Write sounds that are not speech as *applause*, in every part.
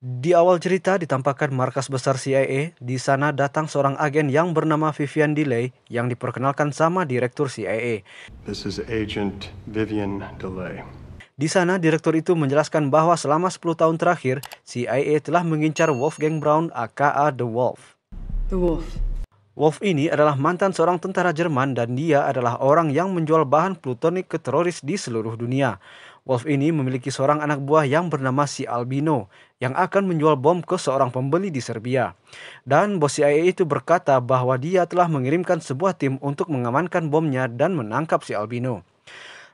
Di awal cerita ditampakkan markas besar CIA. Di sana datang seorang agen yang bernama Vivian DeLay yang diperkenalkan sama direktur CIA. This is Agent Vivian DeLay. Di sana direktur itu menjelaskan bahwa selama 10 tahun terakhir CIA telah mengincar Wolfgang Brown aka The Wolf. The Wolf. Wolf ini adalah mantan seorang tentara Jerman dan dia adalah orang yang menjual bahan plutonik ke teroris di seluruh dunia. Wolf ini memiliki seorang anak buah yang bernama si Albino yang akan menjual bom ke seorang pembeli di Serbia. Dan bos CIA itu berkata bahwa dia telah mengirimkan sebuah tim untuk mengamankan bomnya dan menangkap si albino.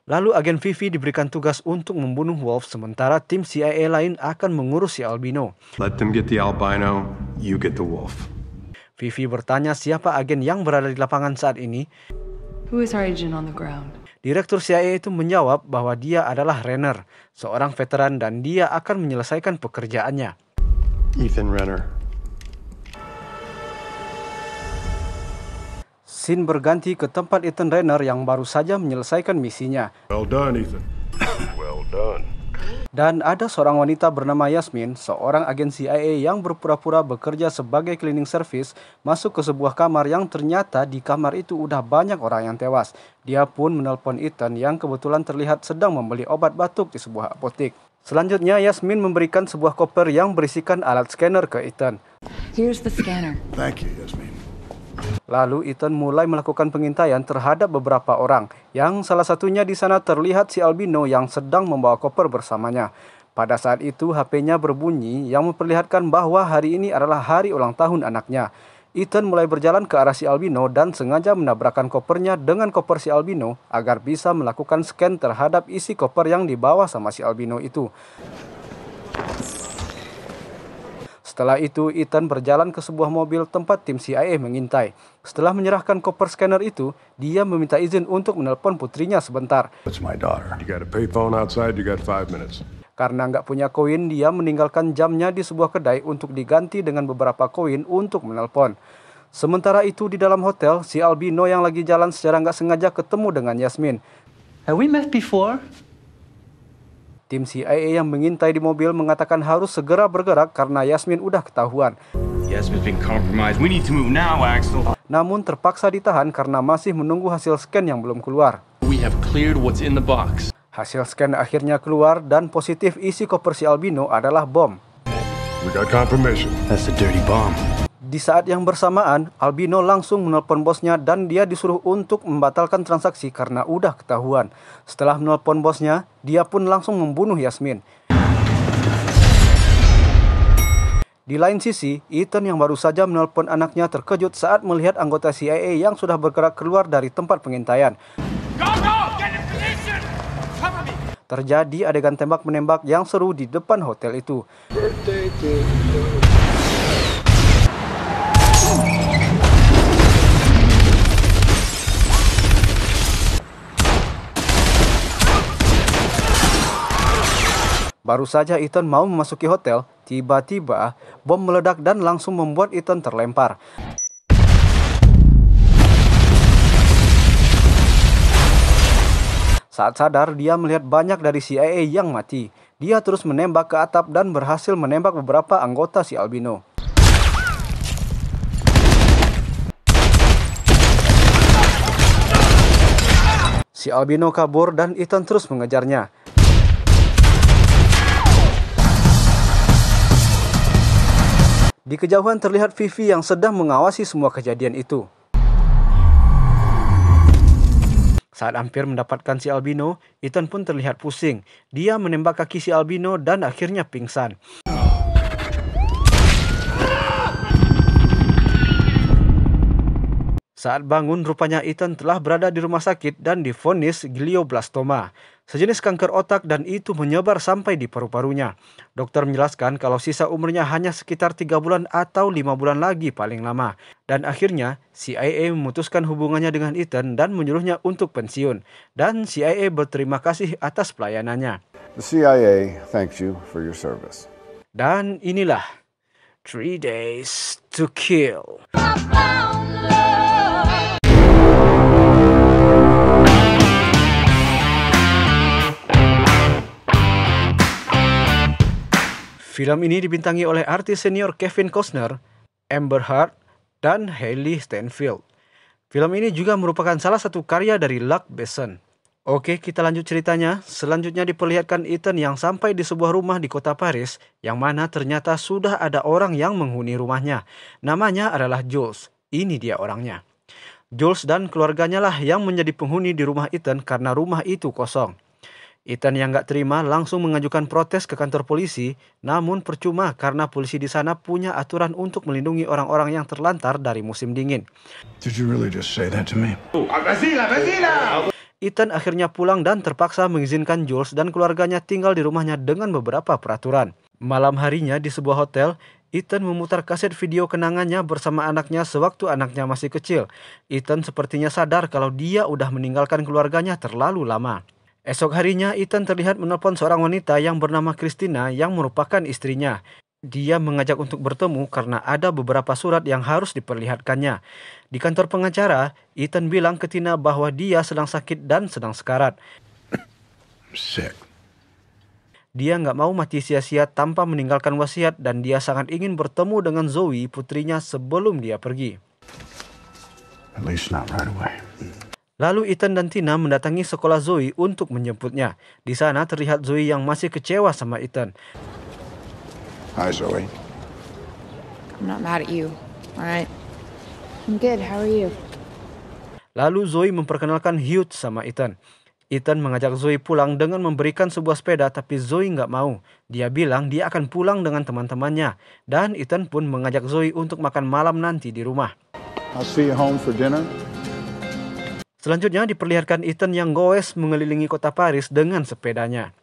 Lalu agen Vivi diberikan tugas untuk membunuh Wolf sementara tim CIA lain akan mengurus si albino. Let them get the albino, you get the wolf. Vivi bertanya siapa agen yang berada di lapangan saat ini. Who is on the ground? Direktur CIA itu menjawab bahwa dia adalah Renner, seorang veteran dan dia akan menyelesaikan pekerjaannya. Ethan Renner. Sin berganti ke tempat Ethan Renner yang baru saja menyelesaikan misinya. Well done, Ethan. *coughs* Well done. Dan ada seorang wanita bernama Yasmin, seorang agen CIA yang berpura-pura bekerja sebagai cleaning service, masuk ke sebuah kamar yang ternyata di kamar itu udah banyak orang yang tewas. Dia pun menelpon Ethan yang kebetulan terlihat sedang membeli obat batuk di sebuah apotek. Selanjutnya, Yasmin memberikan sebuah koper yang berisikan alat scanner ke Ethan. Here's the scanner. Thank you, Yasmin. Lalu Ethan mulai melakukan pengintaian terhadap beberapa orang, yang salah satunya di sana terlihat si albino yang sedang membawa koper bersamanya. Pada saat itu HP-nya berbunyi yang memperlihatkan bahwa hari ini adalah hari ulang tahun anaknya. Ethan mulai berjalan ke arah si albino dan sengaja menabrakkan kopernya dengan koper si albino agar bisa melakukan scan terhadap isi koper yang dibawa sama si albino itu. Setelah itu, Ethan berjalan ke sebuah mobil tempat tim CIA mengintai. Setelah menyerahkan koper scanner itu, dia meminta izin untuk menelpon putrinya sebentar. Karena nggak punya koin, dia meninggalkan jamnya di sebuah kedai untuk diganti dengan beberapa koin untuk menelpon. Sementara itu di dalam hotel, si Albino yang lagi jalan secara nggak sengaja ketemu dengan Yasmin. Have we met before? Tim CIA yang mengintai di mobil mengatakan harus segera bergerak karena Yasmin udah ketahuan. Yasmin's been compromised. We need to move now, Axel. Namun terpaksa ditahan karena masih menunggu hasil scan yang belum keluar. We have cleared what's in the box. Hasil scan akhirnya keluar dan positif isi koper si albino adalah bom. We got confirmation. That's a dirty bomb. Di saat yang bersamaan, Albino langsung menelpon bosnya dan dia disuruh untuk membatalkan transaksi karena udah ketahuan. Setelah menelpon bosnya, dia pun langsung membunuh Yasmin. Di lain sisi, Ethan yang baru saja menelpon anaknya terkejut saat melihat anggota CIA yang sudah bergerak keluar dari tempat pengintaian. Terjadi adegan tembak-menembak yang seru di depan hotel itu. Baru saja Ethan mau memasuki hotel, tiba-tiba bom meledak dan langsung membuat Ethan terlempar. Saat sadar, dia melihat banyak dari CIA yang mati. Dia terus menembak ke atap dan berhasil menembak beberapa anggota si albino. Si albino kabur dan Ethan terus mengejarnya. Di kejauhan terlihat Vivi yang sedang mengawasi semua kejadian itu. Saat hampir mendapatkan si albino, Ethan pun terlihat pusing. Dia menembak kaki si albino dan akhirnya pingsan. Saat bangun, rupanya Ethan telah berada di rumah sakit dan difonis glioblastoma sejenis kanker otak dan itu menyebar sampai di paru-parunya. Dokter menjelaskan kalau sisa umurnya hanya sekitar 3 bulan atau 5 bulan lagi paling lama. Dan akhirnya CIA memutuskan hubungannya dengan Ethan dan menyuruhnya untuk pensiun. Dan CIA berterima kasih atas pelayanannya. The CIA thanks you for your service. Dan inilah Three Days to Kill. Papa! Film ini dibintangi oleh artis senior Kevin Costner, Amber Heard, dan Hailey Stenfield. Film ini juga merupakan salah satu karya dari Luc Besson. Oke, kita lanjut ceritanya. Selanjutnya diperlihatkan Ethan yang sampai di sebuah rumah di kota Paris, yang mana ternyata sudah ada orang yang menghuni rumahnya. Namanya adalah Jules. Ini dia orangnya. Jules dan keluarganya lah yang menjadi penghuni di rumah Ethan karena rumah itu kosong. Ethan yang nggak terima langsung mengajukan protes ke kantor polisi, namun percuma karena polisi di sana punya aturan untuk melindungi orang-orang yang terlantar dari musim dingin. Did you really just say that to me? Ethan akhirnya pulang dan terpaksa mengizinkan Jules dan keluarganya tinggal di rumahnya dengan beberapa peraturan. Malam harinya di sebuah hotel, Ethan memutar kaset video kenangannya bersama anaknya sewaktu anaknya masih kecil. Ethan sepertinya sadar kalau dia udah meninggalkan keluarganya terlalu lama. Esok harinya, Ethan terlihat menelpon seorang wanita yang bernama Christina yang merupakan istrinya. Dia mengajak untuk bertemu karena ada beberapa surat yang harus diperlihatkannya. Di kantor pengacara, Ethan bilang ke Tina bahwa dia sedang sakit dan sedang sekarat. Sick. Dia nggak mau mati sia-sia tanpa meninggalkan wasiat dan dia sangat ingin bertemu dengan Zoe putrinya sebelum dia pergi. At least not right away. Lalu Ethan dan Tina mendatangi sekolah Zoe untuk menjemputnya. Di sana terlihat Zoe yang masih kecewa sama Ethan. Hi Zoe. I'm not mad at you. right. I'm good. How are you? Lalu Zoe memperkenalkan Hugh sama Ethan. Ethan mengajak Zoe pulang dengan memberikan sebuah sepeda tapi Zoe nggak mau. Dia bilang dia akan pulang dengan teman-temannya. Dan Ethan pun mengajak Zoe untuk makan malam nanti di rumah. I'll see you home for dinner. Selanjutnya diperlihatkan Ethan yang goes mengelilingi kota Paris dengan sepedanya.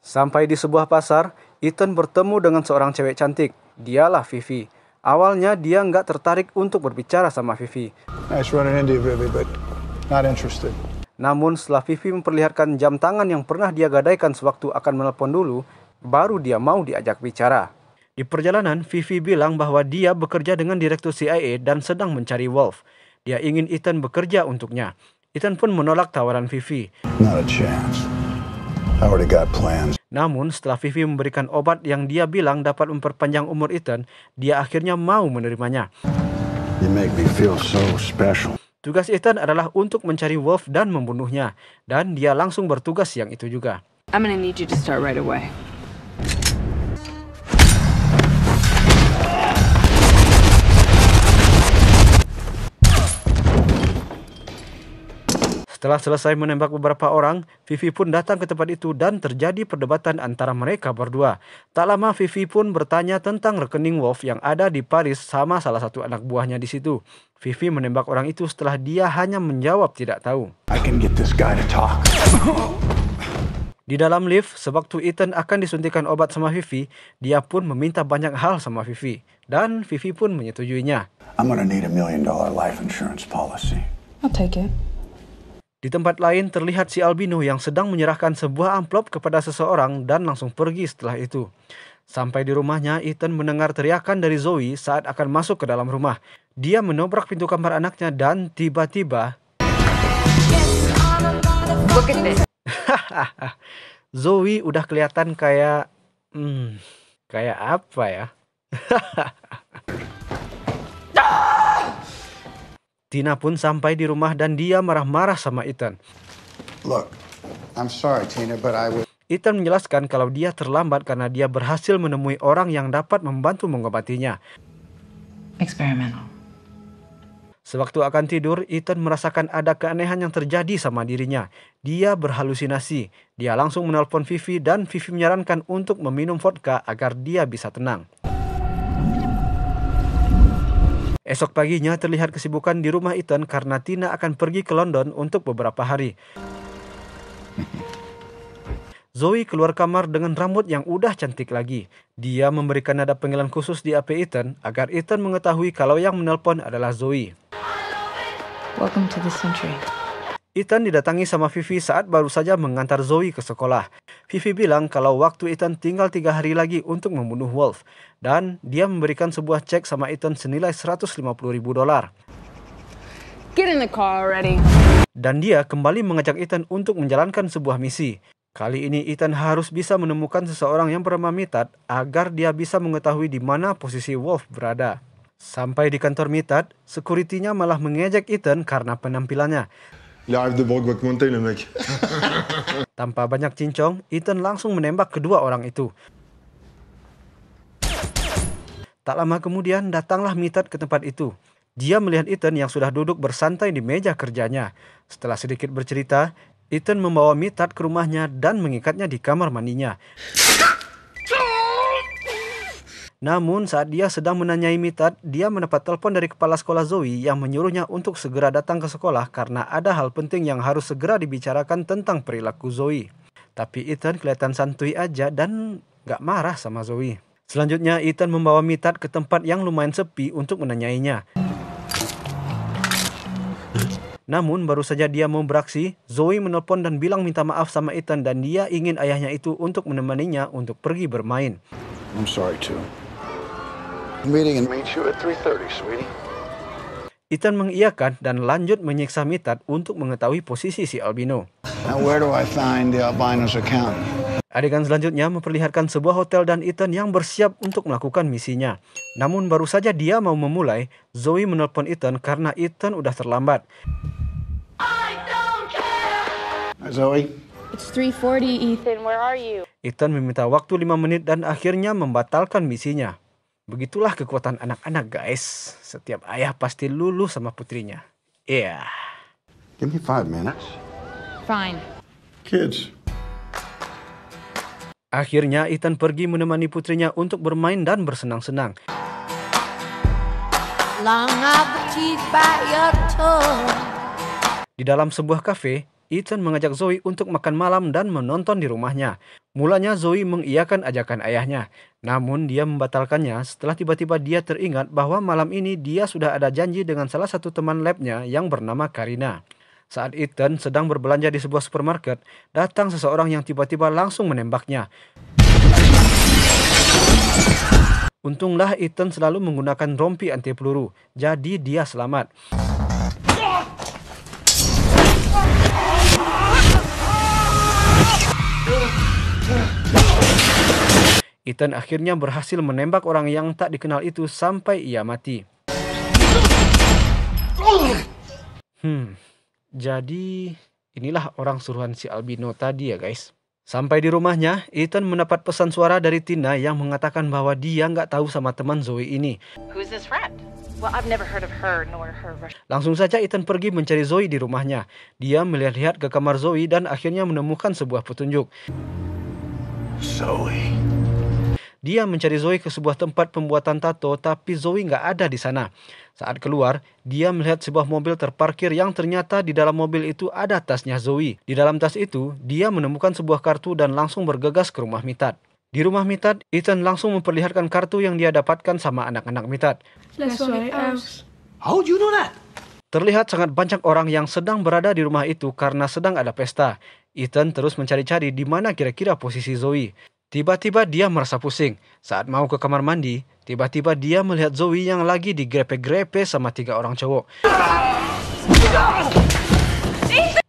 Sampai di sebuah pasar, Ethan bertemu dengan seorang cewek cantik. Dialah Vivi. Awalnya dia nggak tertarik untuk berbicara sama Vivi. Nice into you, but not interested. Namun setelah Vivi memperlihatkan jam tangan yang pernah dia gadaikan sewaktu akan menelpon dulu, baru dia mau diajak bicara. Di perjalanan, Vivi bilang bahwa dia bekerja dengan direktur CIA dan sedang mencari Wolf. Dia ingin Ethan bekerja untuknya. Ethan pun menolak tawaran Vivi. Namun, setelah Vivi memberikan obat yang dia bilang dapat memperpanjang umur Ethan, dia akhirnya mau menerimanya. You make me feel so special. Tugas Ethan adalah untuk mencari Wolf dan membunuhnya, dan dia langsung bertugas yang itu juga. I'm gonna need you to start right away. Setelah selesai menembak beberapa orang, Vivi pun datang ke tempat itu dan terjadi perdebatan antara mereka berdua. Tak lama Vivi pun bertanya tentang rekening Wolf yang ada di Paris sama salah satu anak buahnya di situ. Vivi menembak orang itu setelah dia hanya menjawab tidak tahu. I can get this guy to talk. Di dalam lift, sewaktu Ethan akan disuntikan obat sama Vivi, dia pun meminta banyak hal sama Vivi. Dan Vivi pun menyetujuinya. I'm gonna need a million dollar life insurance policy. I'll take it. Di tempat lain terlihat si albino yang sedang menyerahkan sebuah amplop kepada seseorang dan langsung pergi setelah itu. Sampai di rumahnya, Ethan mendengar teriakan dari Zoe saat akan masuk ke dalam rumah. Dia menobrak pintu kamar anaknya dan tiba-tiba... Zoe udah kelihatan kayak... Hmm, kayak apa ya? Tina pun sampai di rumah dan dia marah-marah sama Ethan. Look, I'm sorry, Tina, but I will... Ethan menjelaskan kalau dia terlambat karena dia berhasil menemui orang yang dapat membantu mengobatinya. Experimental. Sewaktu akan tidur, Ethan merasakan ada keanehan yang terjadi sama dirinya. Dia berhalusinasi. Dia langsung menelpon Vivi dan Vivi menyarankan untuk meminum vodka agar dia bisa tenang. Esok paginya terlihat kesibukan di rumah Ethan karena Tina akan pergi ke London untuk beberapa hari. *laughs* Zoe keluar kamar dengan rambut yang udah cantik lagi. Dia memberikan nada panggilan khusus di HP Ethan agar Ethan mengetahui kalau yang menelpon adalah Zoe. Welcome to the century. Ethan didatangi sama Vivi saat baru saja mengantar Zoe ke sekolah. Vivi bilang kalau waktu Ethan tinggal tiga hari lagi untuk membunuh Wolf. Dan dia memberikan sebuah cek sama Ethan senilai 150 ribu dolar. Get in the car already. Dan dia kembali mengajak Ethan untuk menjalankan sebuah misi. Kali ini Ethan harus bisa menemukan seseorang yang bernama Mitat agar dia bisa mengetahui di mana posisi Wolf berada. Sampai di kantor Mitat, sekuritinya malah mengejek Ethan karena penampilannya. Live the Mountain, mec. *laughs* Tanpa banyak cincong, Ethan langsung menembak kedua orang itu. Tak lama kemudian datanglah Mitat ke tempat itu. Dia melihat Ethan yang sudah duduk bersantai di meja kerjanya. Setelah sedikit bercerita, Ethan membawa Mitat ke rumahnya dan mengikatnya di kamar mandinya. Namun saat dia sedang menanyai Mitad, dia mendapat telepon dari kepala sekolah Zoe yang menyuruhnya untuk segera datang ke sekolah karena ada hal penting yang harus segera dibicarakan tentang perilaku Zoe. Tapi Ethan kelihatan santuy aja dan gak marah sama Zoe. Selanjutnya Ethan membawa Mitad ke tempat yang lumayan sepi untuk menanyainya. Namun baru saja dia mau beraksi, Zoe menelpon dan bilang minta maaf sama Ethan dan dia ingin ayahnya itu untuk menemaninya untuk pergi bermain. I'm sorry too meeting Ethan mengiyakan dan lanjut menyiksa Mitat untuk mengetahui posisi si albino. Now where do I find the albino's account? Adegan selanjutnya memperlihatkan sebuah hotel dan Ethan yang bersiap untuk melakukan misinya. Namun baru saja dia mau memulai, Zoe menelpon Ethan karena Ethan udah terlambat. I don't care. Zoe. It's 3:40, Ethan. Where are you? Ethan meminta waktu 5 menit dan akhirnya membatalkan misinya. Begitulah kekuatan anak-anak guys. Setiap ayah pasti lulu sama putrinya. Iya. Yeah. Give me five minutes. Fine. Kids. Akhirnya Ethan pergi menemani putrinya untuk bermain dan bersenang-senang. Ya, Di dalam sebuah kafe, Ethan mengajak Zoe untuk makan malam dan menonton di rumahnya. Mulanya Zoe mengiyakan ajakan ayahnya, namun dia membatalkannya setelah tiba-tiba dia teringat bahwa malam ini dia sudah ada janji dengan salah satu teman labnya yang bernama Karina. Saat Ethan sedang berbelanja di sebuah supermarket, datang seseorang yang tiba-tiba langsung menembaknya. Untunglah Ethan selalu menggunakan rompi anti peluru, jadi dia selamat. Ethan akhirnya berhasil menembak orang yang tak dikenal itu sampai ia mati. Hmm, jadi inilah orang suruhan si albino tadi ya guys. Sampai di rumahnya, Ethan mendapat pesan suara dari Tina yang mengatakan bahwa dia nggak tahu sama teman Zoe ini. Langsung saja Ethan pergi mencari Zoe di rumahnya. Dia melihat-lihat ke kamar Zoe dan akhirnya menemukan sebuah petunjuk. Zoe. Dia mencari Zoe ke sebuah tempat pembuatan tato, tapi Zoe nggak ada di sana. Saat keluar, dia melihat sebuah mobil terparkir yang ternyata di dalam mobil itu ada tasnya Zoe. Di dalam tas itu, dia menemukan sebuah kartu dan langsung bergegas ke rumah Mitad. Di rumah Mitad, Ethan langsung memperlihatkan kartu yang dia dapatkan sama anak-anak Mitad. How do you know that? Terlihat sangat banyak orang yang sedang berada di rumah itu karena sedang ada pesta. Ethan terus mencari-cari di mana kira-kira posisi Zoe. Tiba-tiba dia merasa pusing. Saat mau ke kamar mandi, tiba-tiba dia melihat Zoe yang lagi digrepe-grepe sama tiga orang cowok.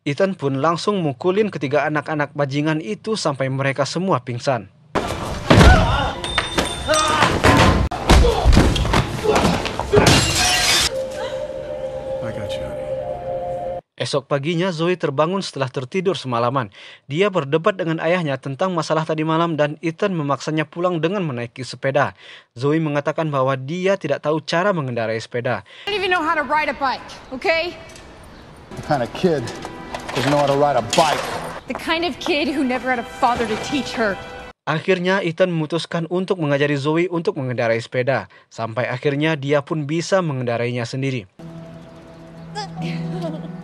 Ethan pun langsung mukulin ketiga anak-anak bajingan itu sampai mereka semua pingsan. Esok paginya Zoe terbangun setelah tertidur semalaman. Dia berdebat dengan ayahnya tentang masalah tadi malam dan Ethan memaksanya pulang dengan menaiki sepeda. Zoe mengatakan bahwa dia tidak tahu cara mengendarai sepeda. I don't even know how to ride a bike, okay? The kind of kid doesn't know how to ride a bike. The kind of kid who never had a father to teach her. Akhirnya Ethan memutuskan untuk mengajari Zoe untuk mengendarai sepeda, sampai akhirnya dia pun bisa mengendarainya sendiri. *laughs*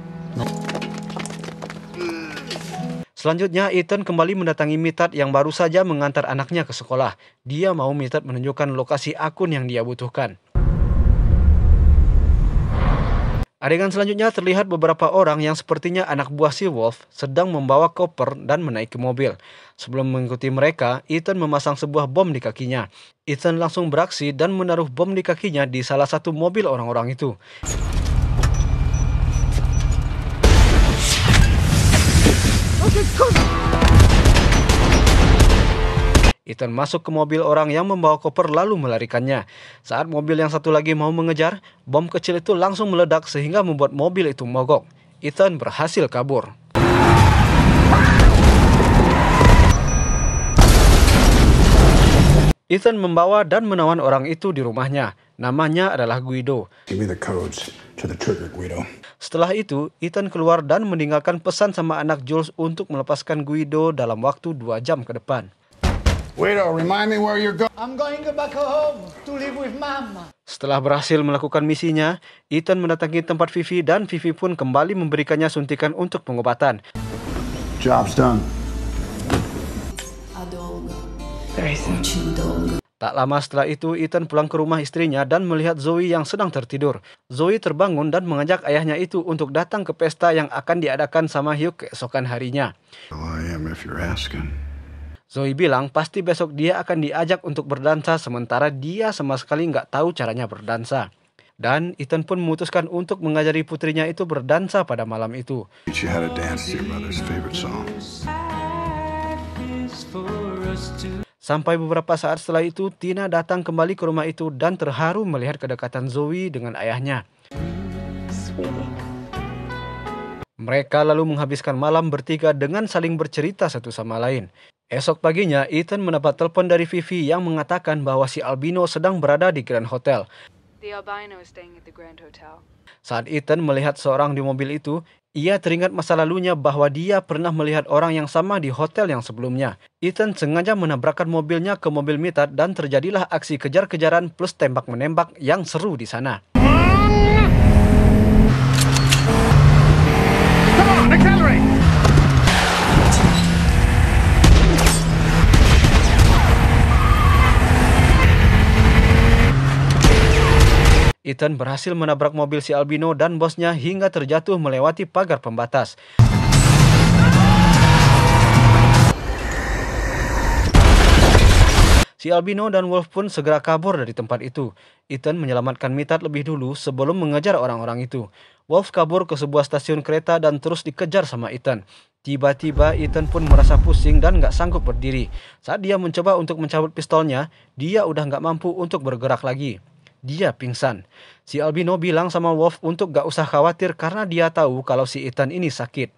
Selanjutnya, Ethan kembali mendatangi Mitad yang baru saja mengantar anaknya ke sekolah. Dia mau Mitad menunjukkan lokasi akun yang dia butuhkan. Adegan selanjutnya terlihat beberapa orang yang sepertinya anak buah si Wolf sedang membawa koper dan menaiki mobil. Sebelum mengikuti mereka, Ethan memasang sebuah bom di kakinya. Ethan langsung beraksi dan menaruh bom di kakinya di salah satu mobil orang-orang itu. Ethan masuk ke mobil orang yang membawa koper lalu melarikannya. Saat mobil yang satu lagi mau mengejar, bom kecil itu langsung meledak sehingga membuat mobil itu mogok. Ethan berhasil kabur. Ethan membawa dan menawan orang itu di rumahnya. Namanya adalah Guido. Give me the codes to the trigger, Guido. Setelah itu, Ethan keluar dan meninggalkan pesan sama anak Jules untuk melepaskan Guido dalam waktu dua jam ke depan. Guido, remind me where you're going. I'm going back home to live with mama. Setelah berhasil melakukan misinya, Ethan mendatangi tempat Vivi dan Vivi pun kembali memberikannya suntikan untuk pengobatan. Job's done. Very Tak lama setelah itu, Ethan pulang ke rumah istrinya dan melihat Zoe yang sedang tertidur. Zoe terbangun dan mengajak ayahnya itu untuk datang ke pesta yang akan diadakan sama Hugh keesokan harinya. Oh, Zoe bilang pasti besok dia akan diajak untuk berdansa sementara dia sama sekali nggak tahu caranya berdansa. Dan Ethan pun memutuskan untuk mengajari putrinya itu berdansa pada malam itu. Sampai beberapa saat setelah itu, Tina datang kembali ke rumah itu dan terharu melihat kedekatan Zoe dengan ayahnya. Mereka lalu menghabiskan malam bertiga dengan saling bercerita satu sama lain. Esok paginya, Ethan mendapat telepon dari Vivi yang mengatakan bahwa si albino sedang berada di Grand Hotel. Saat Ethan melihat seorang di mobil itu, ia teringat masa lalunya bahwa dia pernah melihat orang yang sama di hotel yang sebelumnya. Ethan sengaja menabrakkan mobilnya ke mobil Mitad dan terjadilah aksi kejar-kejaran plus tembak-menembak yang seru di sana. Ethan berhasil menabrak mobil si albino dan bosnya hingga terjatuh melewati pagar pembatas. Si albino dan Wolf pun segera kabur dari tempat itu. Ethan menyelamatkan Mitad lebih dulu sebelum mengejar orang-orang itu. Wolf kabur ke sebuah stasiun kereta dan terus dikejar sama Ethan. Tiba-tiba Ethan pun merasa pusing dan gak sanggup berdiri. Saat dia mencoba untuk mencabut pistolnya, dia udah gak mampu untuk bergerak lagi dia pingsan. Si Albino bilang sama Wolf untuk gak usah khawatir karena dia tahu kalau si Ethan ini sakit.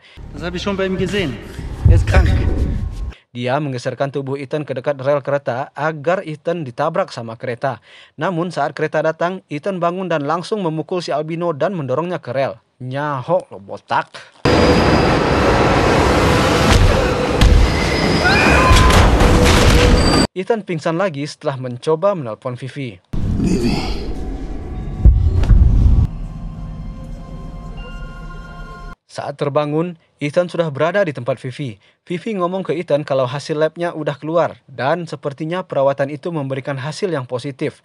Dia menggeserkan tubuh Ethan ke dekat rel kereta agar Ethan ditabrak sama kereta. Namun saat kereta datang, Ethan bangun dan langsung memukul si Albino dan mendorongnya ke rel. Nyaho lo botak. Ethan pingsan lagi setelah mencoba menelpon Vivi. Saat terbangun, Ethan sudah berada di tempat Vivi. Vivi ngomong ke Ethan kalau hasil labnya udah keluar dan sepertinya perawatan itu memberikan hasil yang positif.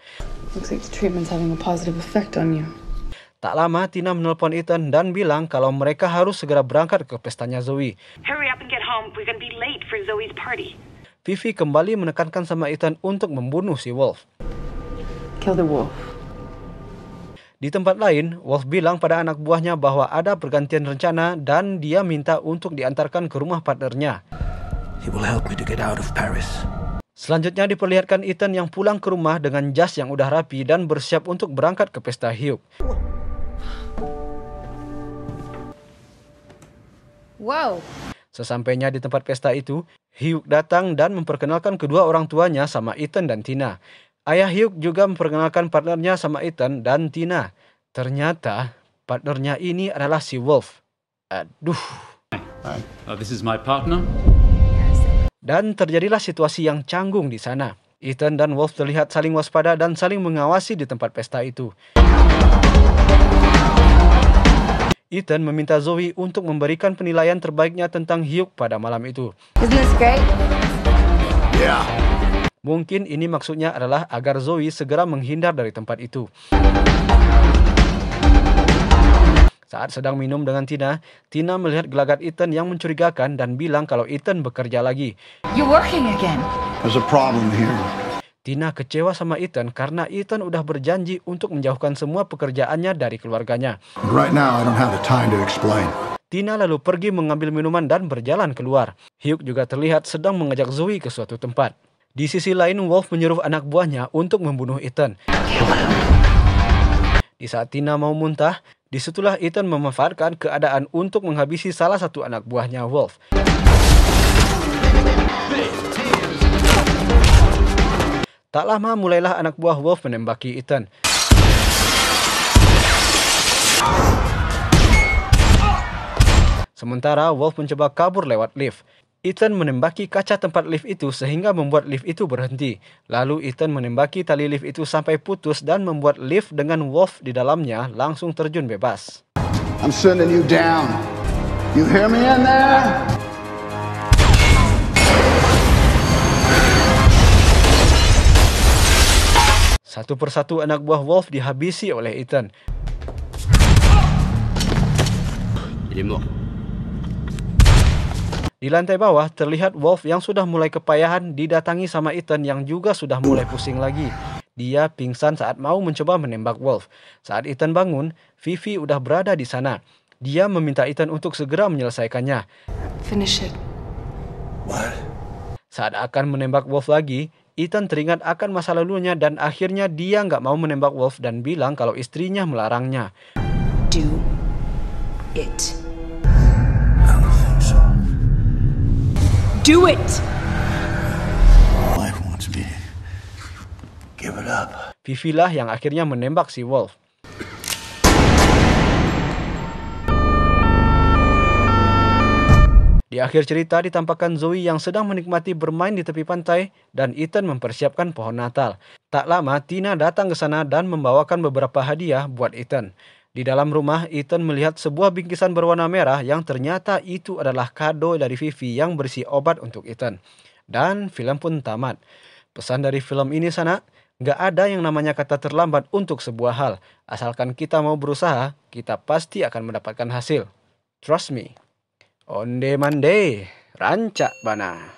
Tak lama Tina menelpon Ethan dan bilang kalau mereka harus segera berangkat ke pestanya Zoe. Hurry up and get home. We're gonna be late for Zoe's party. Vivi kembali menekankan sama Ethan untuk membunuh si Wolf kill the wolf. Di tempat lain, Wolf bilang pada anak buahnya bahwa ada pergantian rencana dan dia minta untuk diantarkan ke rumah partnernya. He will help me to get out of Paris. Selanjutnya diperlihatkan Ethan yang pulang ke rumah dengan jas yang udah rapi dan bersiap untuk berangkat ke pesta hiuk. Wow. Sesampainya di tempat pesta itu, Hugh datang dan memperkenalkan kedua orang tuanya sama Ethan dan Tina. Ayah Hyuk juga memperkenalkan partnernya sama Ethan dan Tina. Ternyata partnernya ini adalah si Wolf. Aduh. Uh, this is my partner. Dan terjadilah situasi yang canggung di sana. Ethan dan Wolf terlihat saling waspada dan saling mengawasi di tempat pesta itu. Ethan meminta Zoe untuk memberikan penilaian terbaiknya tentang Hyuk pada malam itu. Isn't this great? Yeah. Mungkin ini maksudnya adalah agar Zoe segera menghindar dari tempat itu. Saat sedang minum dengan Tina, Tina melihat gelagat Ethan yang mencurigakan dan bilang kalau Ethan bekerja lagi. You're working again? There's a problem here. Tina kecewa sama Ethan karena Ethan udah berjanji untuk menjauhkan semua pekerjaannya dari keluarganya. Right now I don't have the time to explain. Tina lalu pergi mengambil minuman dan berjalan keluar. Hugh juga terlihat sedang mengajak Zoe ke suatu tempat. Di sisi lain, Wolf menyuruh anak buahnya untuk membunuh Ethan. Di saat Tina mau muntah, disitulah Ethan memanfaatkan keadaan untuk menghabisi salah satu anak buahnya, Wolf. Tak lama mulailah anak buah Wolf menembaki Ethan. Sementara Wolf mencoba kabur lewat lift. Ethan menembaki kaca tempat lift itu sehingga membuat lift itu berhenti. Lalu Ethan menembaki tali lift itu sampai putus dan membuat lift dengan Wolf di dalamnya langsung terjun bebas. I'm sending you down. You hear me in there? Satu persatu anak buah Wolf dihabisi oleh Ethan. Di lantai bawah terlihat Wolf yang sudah mulai kepayahan didatangi sama Ethan yang juga sudah mulai pusing lagi. Dia pingsan saat mau mencoba menembak Wolf. Saat Ethan bangun, Vivi udah berada di sana. Dia meminta Ethan untuk segera menyelesaikannya. Finish it. What? Saat akan menembak Wolf lagi, Ethan teringat akan masa lalunya dan akhirnya dia nggak mau menembak Wolf dan bilang kalau istrinya melarangnya. Do it. do it! Life wants me. Give it up. Vivi lah yang akhirnya menembak si Wolf. Di akhir cerita ditampakkan Zoe yang sedang menikmati bermain di tepi pantai dan Ethan mempersiapkan pohon Natal. Tak lama Tina datang ke sana dan membawakan beberapa hadiah buat Ethan. Di dalam rumah, Ethan melihat sebuah bingkisan berwarna merah yang ternyata itu adalah kado dari Vivi yang berisi obat untuk Ethan. Dan film pun tamat. Pesan dari film ini sana, gak ada yang namanya kata terlambat untuk sebuah hal. Asalkan kita mau berusaha, kita pasti akan mendapatkan hasil. Trust me. Onde mande, rancak bana.